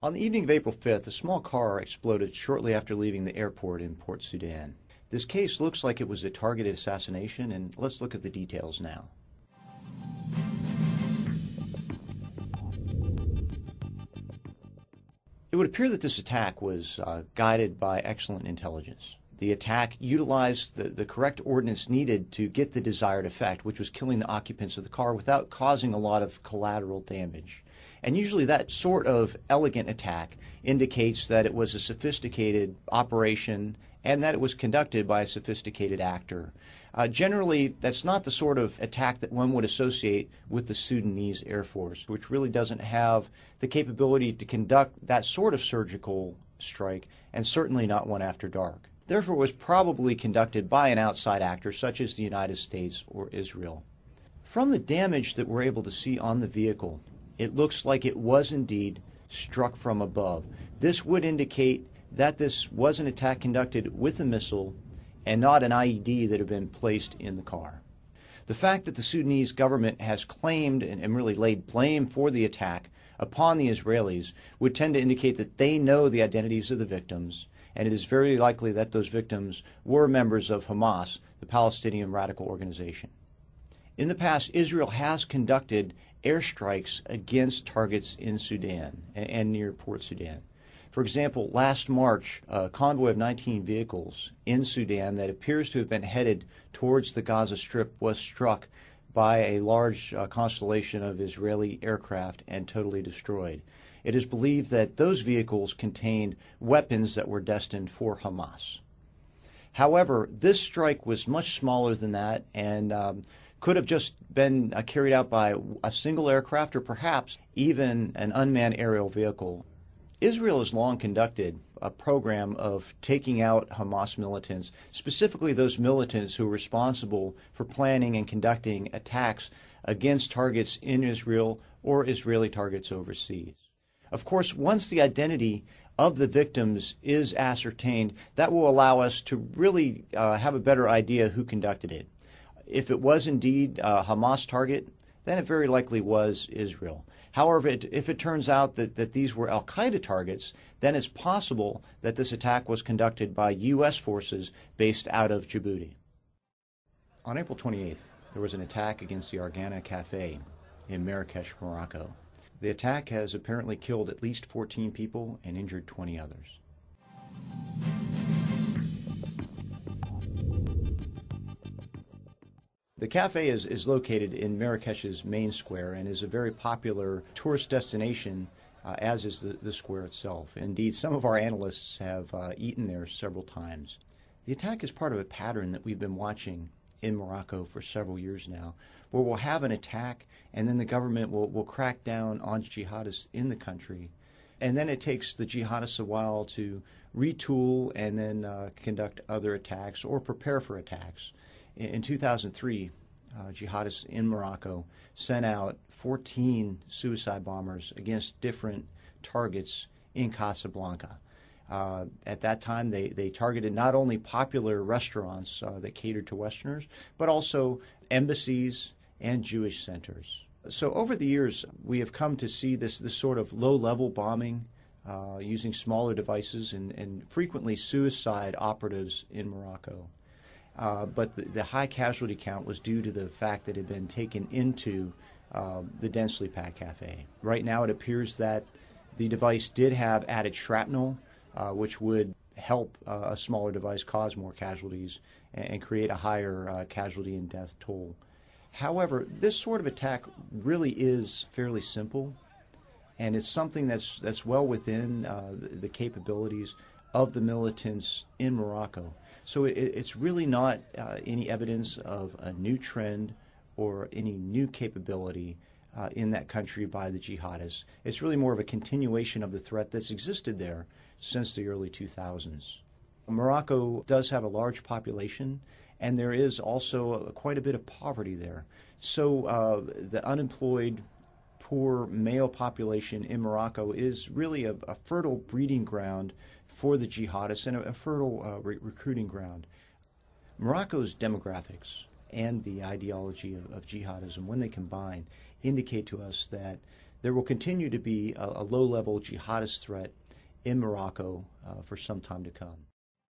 On the evening of April 5th, a small car exploded shortly after leaving the airport in Port Sudan. This case looks like it was a targeted assassination, and let's look at the details now. It would appear that this attack was uh, guided by excellent intelligence. The attack utilized the, the correct ordinance needed to get the desired effect, which was killing the occupants of the car without causing a lot of collateral damage. And usually that sort of elegant attack indicates that it was a sophisticated operation and that it was conducted by a sophisticated actor. Uh, generally, that's not the sort of attack that one would associate with the Sudanese Air Force, which really doesn't have the capability to conduct that sort of surgical strike, and certainly not one after dark. Therefore, it was probably conducted by an outside actor, such as the United States or Israel. From the damage that we're able to see on the vehicle, it looks like it was indeed struck from above. This would indicate that this was an attack conducted with a missile and not an IED that had been placed in the car. The fact that the Sudanese government has claimed and really laid blame for the attack upon the Israelis would tend to indicate that they know the identities of the victims, and it is very likely that those victims were members of Hamas, the Palestinian radical organization. In the past, Israel has conducted airstrikes against targets in Sudan and, and near Port Sudan. For example, last March, a convoy of 19 vehicles in Sudan that appears to have been headed towards the Gaza Strip was struck by a large uh, constellation of Israeli aircraft and totally destroyed. It is believed that those vehicles contained weapons that were destined for Hamas. However, this strike was much smaller than that and um, could have just been uh, carried out by a single aircraft or perhaps even an unmanned aerial vehicle. Israel has long conducted a program of taking out Hamas militants, specifically those militants who are responsible for planning and conducting attacks against targets in Israel or Israeli targets overseas. Of course, once the identity of the victims is ascertained, that will allow us to really uh, have a better idea who conducted it. If it was indeed a uh, Hamas target, then it very likely was Israel. However, it, if it turns out that, that these were Al Qaeda targets, then it's possible that this attack was conducted by U.S. forces based out of Djibouti. On April 28th, there was an attack against the Argana Cafe in Marrakesh, Morocco. The attack has apparently killed at least 14 people and injured 20 others. The cafe is, is located in Marrakesh's main square and is a very popular tourist destination, uh, as is the, the square itself. Indeed, some of our analysts have uh, eaten there several times. The attack is part of a pattern that we've been watching in Morocco for several years now, where we'll have an attack and then the government will, will crack down on jihadists in the country. And then it takes the jihadists a while to retool and then uh, conduct other attacks or prepare for attacks. In, in 2003, uh, jihadists in Morocco sent out 14 suicide bombers against different targets in Casablanca. Uh, at that time, they, they targeted not only popular restaurants uh, that catered to Westerners, but also embassies and Jewish centers. So over the years, we have come to see this, this sort of low level bombing. Uh, using smaller devices and, and, frequently suicide operatives in Morocco. Uh, but the, the, high casualty count was due to the fact that it had been taken into uh, the densely packed cafe. Right now, it appears that the device did have added shrapnel uh, which would help uh, a smaller device cause more casualties and, and create a higher uh, casualty and death toll. However, this sort of attack really is fairly simple, and it's something that's that's well within uh, the, the, capabilities of the militants in Morocco. So it, it's really not uh, any evidence of a new trend or any new capability uh, in that country by the jihadists. It's really more of a continuation of the threat that's existed there since the early 2000s. Morocco does have a large population, and there is also a, quite a bit of poverty there. So uh, the unemployed, poor male population in Morocco is really a, a fertile breeding ground for the jihadists and a, a fertile uh, re- recruiting ground. Morocco's demographics and the ideology of, of jihadism, when they combine, indicate to us that there will continue to be a, a low level jihadist threat in Morocco uh, for some time to come.